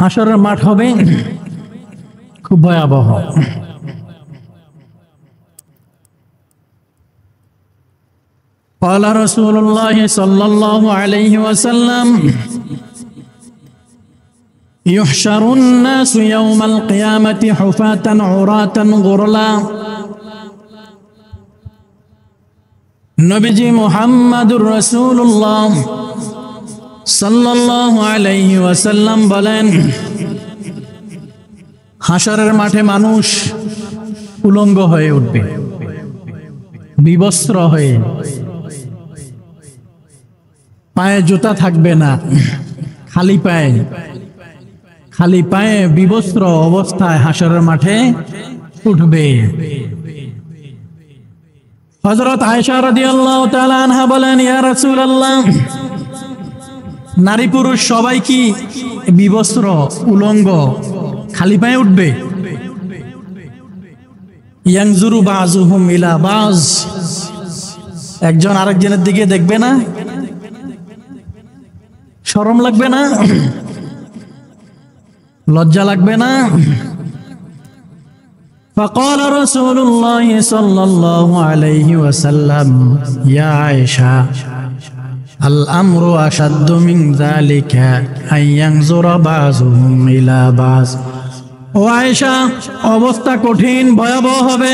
হাসরের মাঠ হবে খুব ভয়াবহ قال رسول الله صلى الله عليه وسلم يحشر الناس يوم القيامة حفاة عراة غرلا نبجي محمد رسول الله সাল্লাল্লাহু আলাইহি ওয়াসাল্লাম বলেন হাসরের মাঠে মানুষ উলঙ্গ হয়ে উঠবে বিবস্ত্র হয়ে পায়ে জুতা থাকবে না খালি পায়ে খালি পায়ে বিবস্ত্র অবস্থায় হাসরের মাঠে উঠবে হজরত আয়সা রদি আল্লাহ বলেন ইয়া রাসূলুল্লাহ নারী পুরুষ সবাই কি বিবস্ত্র উলঙ্গ খালি পায়ে উঠবে ইয়াংজুরু বাজ একজন আরেকজনের দিকে দেখবে না সরম লাগবে না লজ্জা লাগবে না فقال رسول الله صلى الله عليه وسلم يا عائشه الامر اشد من ذلك أن ينظر بعضهم الى بعض ও আয়েশা অবস্থা কঠিন ভয়াবহ হবে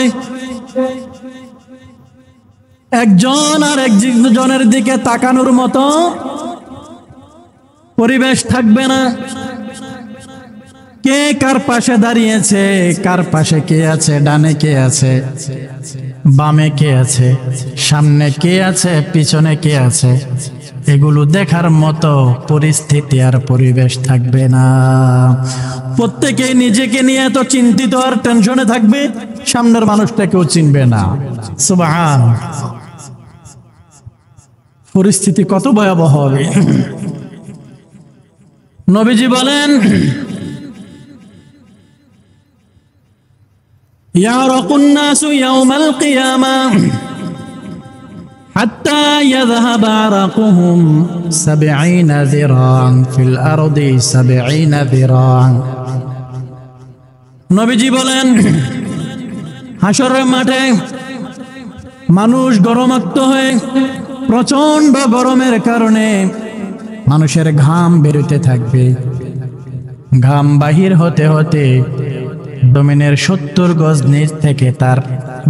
একজন আর একজনের দিকে তাকানোর মতো পরিবেশ থাকবে না কে কার পাশে দাঁড়িয়েছে কার পাশে কে আছে ডানে কে আছে বামে কে আছে সামনে কে আছে পিছনে কে আছে এগুলো দেখার মতো পরিস্থিতি আর পরিবেশ থাকবে না প্রত্যেকেই নিজেকে নিয়ে এত চিন্তিত আর টেনশনে থাকবে সামনের মানুষটা কেউ চিনবে না পরিস্থিতি কত ভয়াবহ হবে নবীজি বলেন يعرق الناس ইয়াউমাল কিয়ামা حتى يذهب عرقهم سبعين ذراعا في الأرض سبعين ذراعا নবীজি বলেন হাসরের মাঠে মানুষ গরমাক্ত হয়ে প্রচন্ড গরমের কারণে মানুষের ঘাম বেরোতে থাকবে ঘাম বাহির হতে হতে ডোমিনের সত্তর গজ নিচ থেকে তার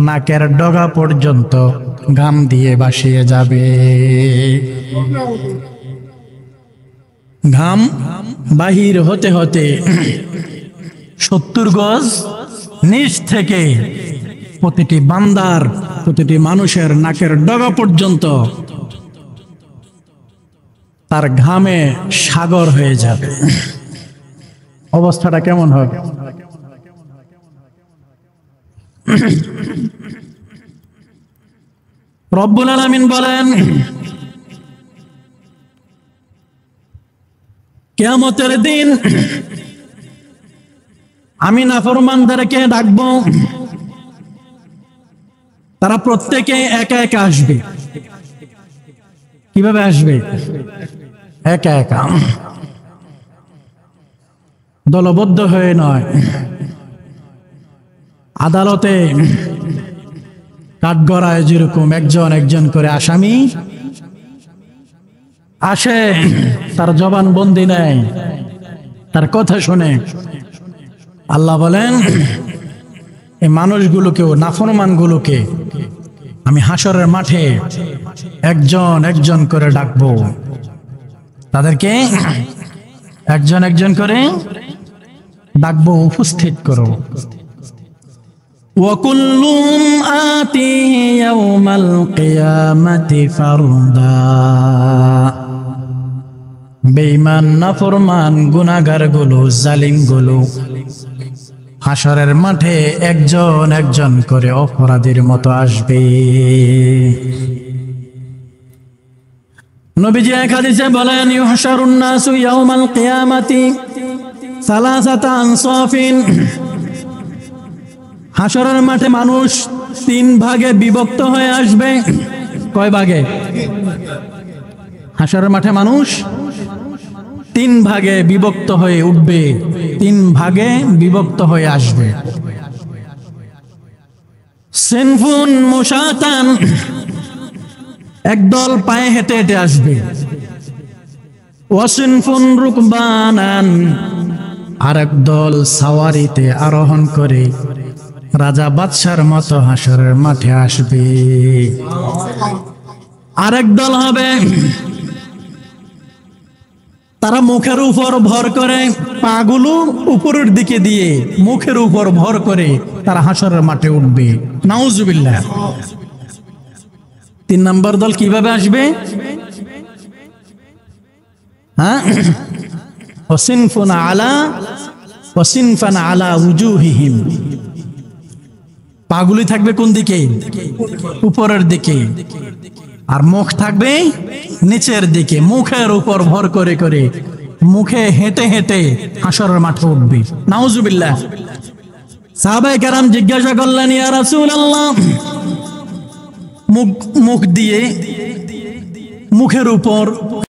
নাকের ডগা পর্যন্ত ঘাম দিয়ে বাসিয়ে যাবে ঘাম বাহির হতে হতে সত্তর গজ নিচ থেকে প্রতিটি বান্দার প্রতিটি মানুষের নাকের ডগা পর্যন্ত তার ঘামে সাগর হয়ে যাবে অবস্থাটা কেমন হবে রব্বুল আলমিন বলেন কেমতের দিন আমি নাফরমানদেরকে ডাকবো তারা প্রত্যেকে একা একা আসবে কিভাবে আসবে একা একা দলবদ্ধ হয়ে নয় আদালতে কাঠগড়ায় যেরকম একজন একজন করে আসামি আসে তার জবান বন্দি নেয় তার কথা শুনে আল্লাহ বলেন এই মানুষগুলোকেও গুলোকে আমি হাসরের মাঠে একজন একজন করে ডাকব তাদেরকে একজন একজন করে ডাকবো উপস্থিত করো وكلهم آتيه يوم القيامة فردا বেঈমান নাফরমান গুনাহগার গুলো জালিম গুলো হাসরের মাঠে একজন একজন করে অপরাধীর মতো আসবে নবীজি এক হাদিসে বলেন ইউহশারুন নাসু ইয়াউমাল কিয়ামাতি সালাসাতা আনসাফিন হাসরের মাঠে মানুষ তিন ভাগে বিভক্ত হয়ে আসবে কয় ভাগে হাসরের মাঠে মানুষ তিন ভাগে বিভক্ত হয়ে উঠবে তিন ভাগে বিভক্ত হয়ে আসবে সেনফুন মুসাতান একদল পায়ে হেঁটে হেঁটে আসবে ওয়াসিনফুন রুকবানান আর একদল সাওয়ারিতে আরোহণ করে রাজা বাদশার মতো হাসরের মাঠে আসবে আরেক দল হবে তারা মুখের উপর ভর করে পাগুলো উপরের দিকে দিয়ে মুখের উপর ভর করে তারা হাসরের মাঠে উঠবে নাউজুবিল্লাহ তিন নম্বর দল কিভাবে আসবে হ্যাঁ আলা আলা উজুহিহিম পাগুলি থাকবে কোন দিকে উপরের দিকে আর মুখ থাকবে নিচের দিকে মুখের উপর ভর করে করে মুখে হেঁটে হেঁটে হাসরের মাঠে উঠবে নাউজুবিল্লাহ সাহাবাই কারাম জিজ্ঞাসা করলেন ইয়া রাসুল আল্লাহ মুখ মুখ দিয়ে মুখের উপর